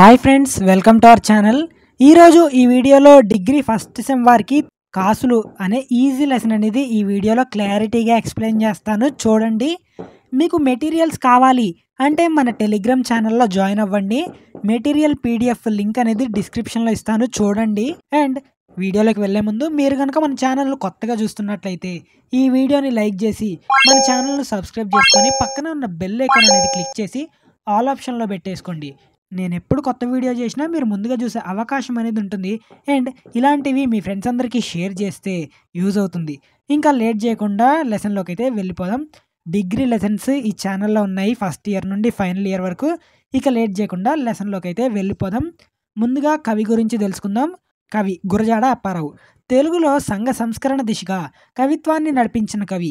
hi friends welcome to our channel ఈరోజు ఈ వీడియోలో డిగ్రీ ఫస్ట్ సెమ్ వారికి కాసులు అనే ఈజీ లెసన్ అనేది ఈ వీడియోలో క్లారిటీగా ఎక్స్ప్లెయిన్ చేస్తాను చూడండి మీకు మెటీరియల్స్ కావాలి అంటే మన టెలిగ్రామ్ ఛానల్లో జాయిన్ అవ్వండి మెటీరియల్ పీడిఎఫ్ లింక్ అనేది డిస్క్రిప్షన్లో ఇస్తాను చూడండి అండ్ వీడియోలోకి వెళ్లే ముందు మీరు కనుక మన ఛానల్ కొత్తగా చూస్తున్నట్లయితే ఈ వీడియోని లైక్ చేసి మన ఛానల్ను సబ్స్క్రైబ్ చేసుకొని పక్కన ఉన్న బెల్ ఐకాన్ అనేది క్లిక్ చేసి ఆల్ ఆప్షన్లో పెట్టేసుకోండి నేను ఎప్పుడు కొత్త వీడియో చేసినా మీరు ముందుగా చూసే అవకాశం అనేది ఉంటుంది అండ్ ఇలాంటివి మీ ఫ్రెండ్స్ అందరికీ షేర్ చేస్తే యూజ్ అవుతుంది ఇంకా లేట్ చేయకుండా లెసన్లోకి అయితే వెళ్ళిపోదాం డిగ్రీ లెసన్స్ ఈ ఛానల్లో ఉన్నాయి ఫస్ట్ ఇయర్ నుండి ఫైనల్ ఇయర్ వరకు ఇక లేట్ చేయకుండా లెసన్లోకి అయితే వెళ్ళిపోదాం ముందుగా కవి గురించి తెలుసుకుందాం కవి గురజాడ అప్పారావు తెలుగులో సంఘ సంస్కరణ దిశగా కవిత్వాన్ని నడిపించిన కవి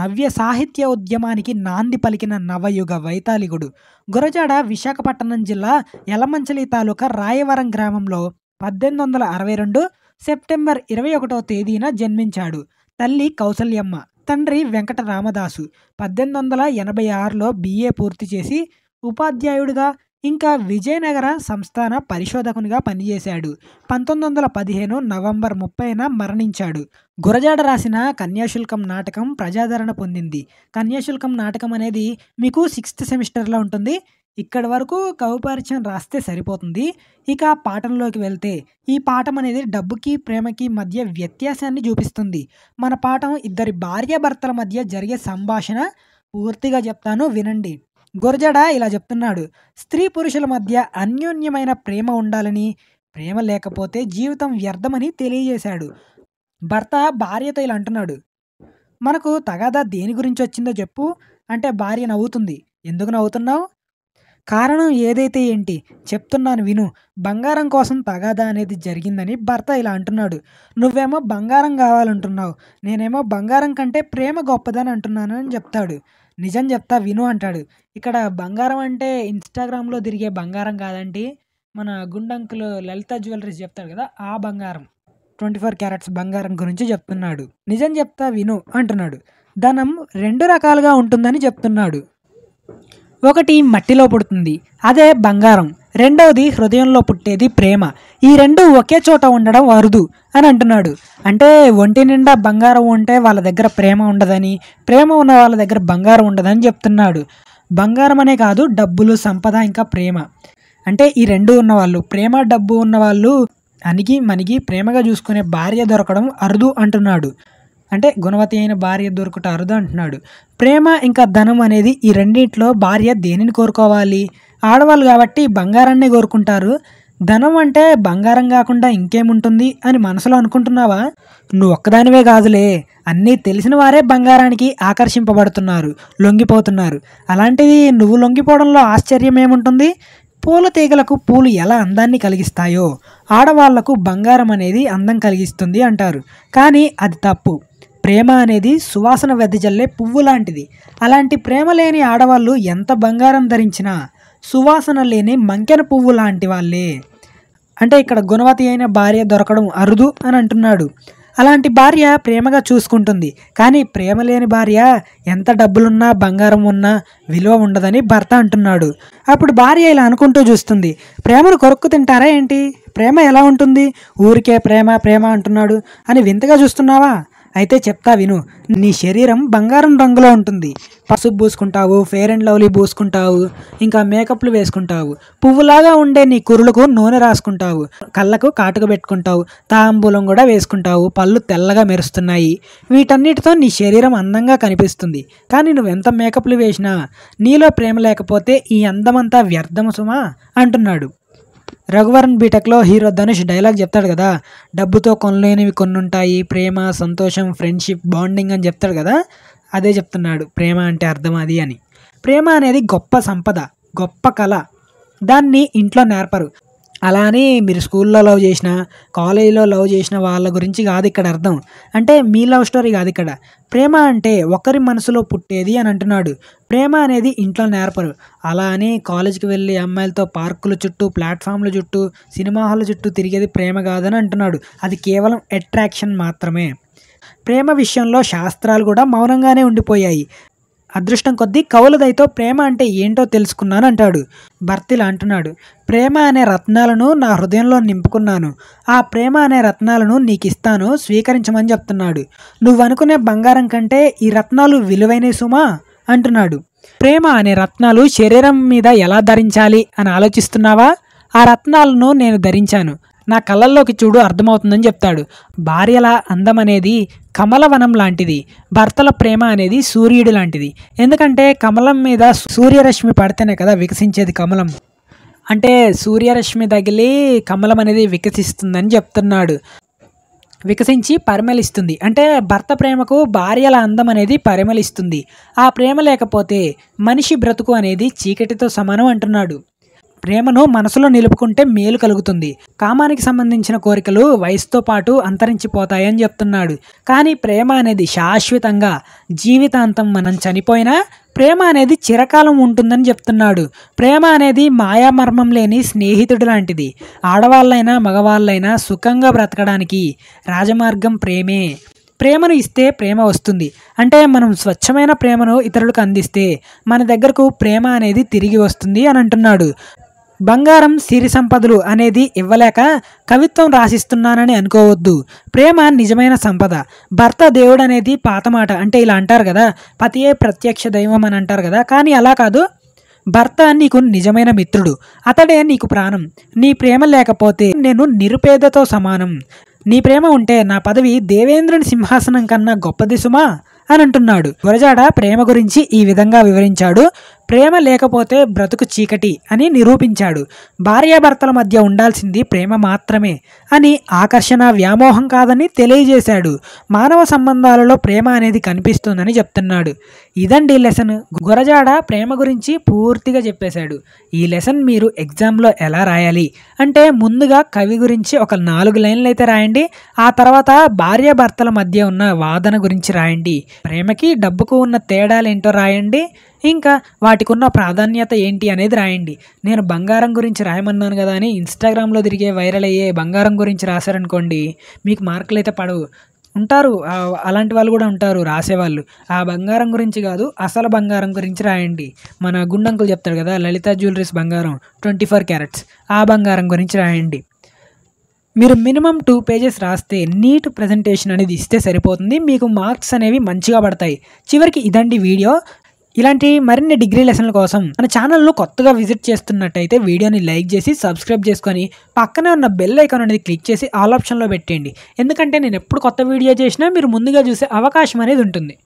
నవ్య సాహిత్య ఉద్యమానికి నాంది పలికిన నవయుగ వైతాళికుడు గురజాడ విశాఖపట్నం జిల్లా యలమంచలి తాలూకా రాయవరం గ్రామంలో పద్దెనిమిది వందల అరవై రెండు సెప్టెంబర్ ఇరవై ఒకటో తేదీన జన్మించాడు తల్లి కౌసల్యమ్మ తండ్రి వెంకట రామదాసు పద్దెనిమిది వందల ఎనభై ఆరులో బిఏ పూర్తి చేసి ఉపాధ్యాయుడిగా ఇంకా విజయనగర సంస్థాన పరిశోధకునిగా పనిచేశాడు పంతొమ్మిది వందల పదిహేను నవంబర్ ముప్పైన మరణించాడు గురజాడ రాసిన కన్యాశుల్కం నాటకం ప్రజాదరణ పొందింది కన్యాశుల్కం నాటకం అనేది మీకు సిక్స్త్ సెమిస్టర్లో ఉంటుంది ఇక్కడ వరకు కవిపరిచయం రాస్తే సరిపోతుంది ఇక పాఠంలోకి వెళ్తే ఈ పాఠం అనేది డబ్బుకి ప్రేమకి మధ్య వ్యత్యాసాన్ని చూపిస్తుంది మన పాఠం ఇద్దరి భార్యాభర్తల మధ్య జరిగే సంభాషణ పూర్తిగా చెప్తాను వినండి గురజడ ఇలా చెప్తున్నాడు స్త్రీ పురుషుల మధ్య అన్యోన్యమైన ప్రేమ ఉండాలని ప్రేమ లేకపోతే జీవితం వ్యర్థమని తెలియజేశాడు భర్త భార్యతో ఇలా అంటున్నాడు మనకు తగాదా దేని గురించి వచ్చిందో చెప్పు అంటే భార్య నవ్వుతుంది ఎందుకు నవ్వుతున్నావు కారణం ఏదైతే ఏంటి చెప్తున్నాను విను బంగారం కోసం తగాదా అనేది జరిగిందని భర్త ఇలా అంటున్నాడు నువ్వేమో బంగారం కావాలంటున్నావు నేనేమో బంగారం కంటే ప్రేమ గొప్పదని అంటున్నాను అని చెప్తాడు నిజం చెప్తా విను అంటాడు ఇక్కడ బంగారం అంటే ఇన్స్టాగ్రామ్లో తిరిగే బంగారం కాదండి మన గుండంకులు లలిత జ్యువెలరీస్ చెప్తాడు కదా ఆ బంగారం ట్వంటీ ఫోర్ క్యారెట్స్ బంగారం గురించి చెప్తున్నాడు నిజం చెప్తా విను అంటున్నాడు ధనం రెండు రకాలుగా ఉంటుందని చెప్తున్నాడు ఒకటి మట్టిలో పుడుతుంది అదే బంగారం రెండవది హృదయంలో పుట్టేది ప్రేమ ఈ రెండు ఒకే చోట ఉండడం అరుదు అని అంటున్నాడు అంటే ఒంటి నిండా బంగారం ఉంటే వాళ్ళ దగ్గర ప్రేమ ఉండదని ప్రేమ ఉన్న వాళ్ళ దగ్గర బంగారం ఉండదని చెప్తున్నాడు బంగారం అనే కాదు డబ్బులు సంపద ఇంకా ప్రేమ అంటే ఈ రెండు ఉన్నవాళ్ళు ప్రేమ డబ్బు ఉన్నవాళ్ళు అనిగి మనిగి ప్రేమగా చూసుకునే భార్య దొరకడం అరుదు అంటున్నాడు అంటే గుణవతి అయిన భార్య దొరకట అరుదు అంటున్నాడు ప్రేమ ఇంకా ధనం అనేది ఈ రెండింటిలో భార్య దేనిని కోరుకోవాలి ఆడవాళ్ళు కాబట్టి బంగారాన్ని కోరుకుంటారు ధనం అంటే బంగారం కాకుండా ఇంకేముంటుంది అని మనసులో అనుకుంటున్నావా నువ్వు ఒక్కదానివే కాదులే అన్నీ తెలిసిన వారే బంగారానికి ఆకర్షింపబడుతున్నారు లొంగిపోతున్నారు అలాంటిది నువ్వు లొంగిపోవడంలో ఆశ్చర్యం ఏముంటుంది పూల తీగలకు పూలు ఎలా అందాన్ని కలిగిస్తాయో ఆడవాళ్లకు బంగారం అనేది అందం కలిగిస్తుంది అంటారు కానీ అది తప్పు ప్రేమ అనేది సువాసన వెదజల్లే పువ్వు లాంటిది అలాంటి ప్రేమ లేని ఆడవాళ్ళు ఎంత బంగారం ధరించినా సువాసన లేని మంకెన పువ్వు లాంటి వాళ్ళే అంటే ఇక్కడ గుణవతి అయిన భార్య దొరకడం అరుదు అని అంటున్నాడు అలాంటి భార్య ప్రేమగా చూసుకుంటుంది కానీ ప్రేమ లేని భార్య ఎంత డబ్బులున్నా బంగారం ఉన్నా విలువ ఉండదని భర్త అంటున్నాడు అప్పుడు భార్య ఇలా అనుకుంటూ చూస్తుంది ప్రేమను కొరుక్కు తింటారా ఏంటి ప్రేమ ఎలా ఉంటుంది ఊరికే ప్రేమ ప్రేమ అంటున్నాడు అని వింతగా చూస్తున్నావా అయితే చెప్తా విను నీ శరీరం బంగారం రంగులో ఉంటుంది పసుపు పూసుకుంటావు ఫెయిర్ అండ్ లవ్లీ పూసుకుంటావు ఇంకా మేకప్లు వేసుకుంటావు పువ్వులాగా ఉండే నీ కురులకు నూనె రాసుకుంటావు కళ్ళకు కాటుక పెట్టుకుంటావు తాంబూలం కూడా వేసుకుంటావు పళ్ళు తెల్లగా మెరుస్తున్నాయి వీటన్నిటితో నీ శరీరం అందంగా కనిపిస్తుంది కానీ నువ్వెంత మేకప్లు వేసినా నీలో ప్రేమ లేకపోతే ఈ అందమంతా వ్యర్థం సుమా అంటున్నాడు రఘువరన్ బీటెక్లో హీరో ధనుష్ డైలాగ్ చెప్తాడు కదా డబ్బుతో కొనలేనివి ఉంటాయి ప్రేమ సంతోషం ఫ్రెండ్షిప్ బాండింగ్ అని చెప్తాడు కదా అదే చెప్తున్నాడు ప్రేమ అంటే అర్థం అది అని ప్రేమ అనేది గొప్ప సంపద గొప్ప కళ దాన్ని ఇంట్లో నేర్పరు అలా అని మీరు స్కూల్లో లవ్ చేసిన కాలేజీలో లవ్ చేసిన వాళ్ళ గురించి కాదు ఇక్కడ అర్థం అంటే మీ లవ్ స్టోరీ కాదు ఇక్కడ ప్రేమ అంటే ఒకరి మనసులో పుట్టేది అని అంటున్నాడు ప్రేమ అనేది ఇంట్లో నేర్పరు అలా అని కాలేజీకి వెళ్ళి అమ్మాయిలతో పార్కుల చుట్టూ ప్లాట్ఫామ్ల చుట్టూ సినిమా హాల్ చుట్టూ తిరిగేది ప్రేమ కాదని అంటున్నాడు అది కేవలం అట్రాక్షన్ మాత్రమే ప్రేమ విషయంలో శాస్త్రాలు కూడా మౌనంగానే ఉండిపోయాయి అదృష్టం కొద్దీ కౌలదైతో ప్రేమ అంటే ఏంటో తెలుసుకున్నాను అంటాడు భర్తిలా అంటున్నాడు ప్రేమ అనే రత్నాలను నా హృదయంలో నింపుకున్నాను ఆ ప్రేమ అనే రత్నాలను నీకు ఇస్తాను స్వీకరించమని చెప్తున్నాడు నువ్వు అనుకునే బంగారం కంటే ఈ రత్నాలు విలువైన సుమా అంటున్నాడు ప్రేమ అనే రత్నాలు శరీరం మీద ఎలా ధరించాలి అని ఆలోచిస్తున్నావా ఆ రత్నాలను నేను ధరించాను నా కళ్ళల్లోకి చూడు అర్థమవుతుందని చెప్తాడు భార్యల అందం అనేది కమలవనం లాంటిది భర్తల ప్రేమ అనేది సూర్యుడు లాంటిది ఎందుకంటే కమలం మీద సూర్యరశ్మి పడితేనే కదా వికసించేది కమలం అంటే సూర్యరశ్మి తగిలి కమలం అనేది వికసిస్తుందని చెప్తున్నాడు వికసించి పరిమళిస్తుంది అంటే భర్త ప్రేమకు భార్యల అందం అనేది పరిమళిస్తుంది ఆ ప్రేమ లేకపోతే మనిషి బ్రతుకు అనేది చీకటితో సమానం అంటున్నాడు ప్రేమను మనసులో నిలుపుకుంటే మేలు కలుగుతుంది కామానికి సంబంధించిన కోరికలు వయసుతో పాటు అంతరించిపోతాయని చెప్తున్నాడు కానీ ప్రేమ అనేది శాశ్వతంగా జీవితాంతం మనం చనిపోయినా ప్రేమ అనేది చిరకాలం ఉంటుందని చెప్తున్నాడు ప్రేమ అనేది మాయామర్మం లేని స్నేహితుడు లాంటిది ఆడవాళ్ళైనా మగవాళ్ళైనా సుఖంగా బ్రతకడానికి రాజమార్గం ప్రేమే ప్రేమను ఇస్తే ప్రేమ వస్తుంది అంటే మనం స్వచ్ఛమైన ప్రేమను ఇతరులకు అందిస్తే మన దగ్గరకు ప్రేమ అనేది తిరిగి వస్తుంది అని అంటున్నాడు బంగారం సిరి సంపదలు అనేది ఇవ్వలేక కవిత్వం రాసిస్తున్నానని అనుకోవద్దు ప్రేమ నిజమైన సంపద భర్త దేవుడు అనేది పాత మాట అంటే ఇలా అంటారు కదా పతియే ప్రత్యక్ష దైవం అని అంటారు కదా కానీ అలా కాదు భర్త నీకు నిజమైన మిత్రుడు అతడే నీకు ప్రాణం నీ ప్రేమ లేకపోతే నేను నిరుపేదతో సమానం నీ ప్రేమ ఉంటే నా పదవి దేవేంద్రుని సింహాసనం కన్నా గొప్పది సుమా అని అంటున్నాడు గురజాడ ప్రేమ గురించి ఈ విధంగా వివరించాడు ప్రేమ లేకపోతే బ్రతుకు చీకటి అని నిరూపించాడు భార్యాభర్తల మధ్య ఉండాల్సింది ప్రేమ మాత్రమే అని ఆకర్షణ వ్యామోహం కాదని తెలియజేశాడు మానవ సంబంధాలలో ప్రేమ అనేది కనిపిస్తుందని చెప్తున్నాడు ఇదండి లెసన్ గురజాడ ప్రేమ గురించి పూర్తిగా చెప్పేశాడు ఈ లెసన్ మీరు ఎగ్జామ్లో ఎలా రాయాలి అంటే ముందుగా కవి గురించి ఒక నాలుగు లైన్లు అయితే రాయండి ఆ తర్వాత భార్యాభర్తల మధ్య ఉన్న వాదన గురించి రాయండి ప్రేమకి డబ్బుకు ఉన్న తేడాలు ఏంటో రాయండి ఇంకా వాటికున్న ప్రాధాన్యత ఏంటి అనేది రాయండి నేను బంగారం గురించి రాయమన్నాను కదా అని ఇన్స్టాగ్రామ్లో తిరిగే వైరల్ అయ్యే బంగారం గురించి రాశారనుకోండి మీకు మార్కులు అయితే పడవు ఉంటారు అలాంటి వాళ్ళు కూడా ఉంటారు రాసేవాళ్ళు ఆ బంగారం గురించి కాదు అసలు బంగారం గురించి రాయండి మన గుండంకులు చెప్తారు కదా లలిత జ్యువెలరీస్ బంగారం ట్వంటీ ఫోర్ క్యారెట్స్ ఆ బంగారం గురించి రాయండి మీరు మినిమం టూ పేజెస్ రాస్తే నీట్ ప్రజెంటేషన్ అనేది ఇస్తే సరిపోతుంది మీకు మార్క్స్ అనేవి మంచిగా పడతాయి చివరికి ఇదండి వీడియో ఇలాంటి మరిన్ని డిగ్రీ లెసన్ల కోసం మన ఛానల్ను కొత్తగా విజిట్ చేస్తున్నట్టయితే వీడియోని లైక్ చేసి సబ్స్క్రైబ్ చేసుకొని పక్కనే ఉన్న బెల్ ఐకాన్ అనేది క్లిక్ చేసి ఆల్ ఆప్షన్లో పెట్టేయండి ఎందుకంటే నేను ఎప్పుడు కొత్త వీడియో చేసినా మీరు ముందుగా చూసే అవకాశం అనేది ఉంటుంది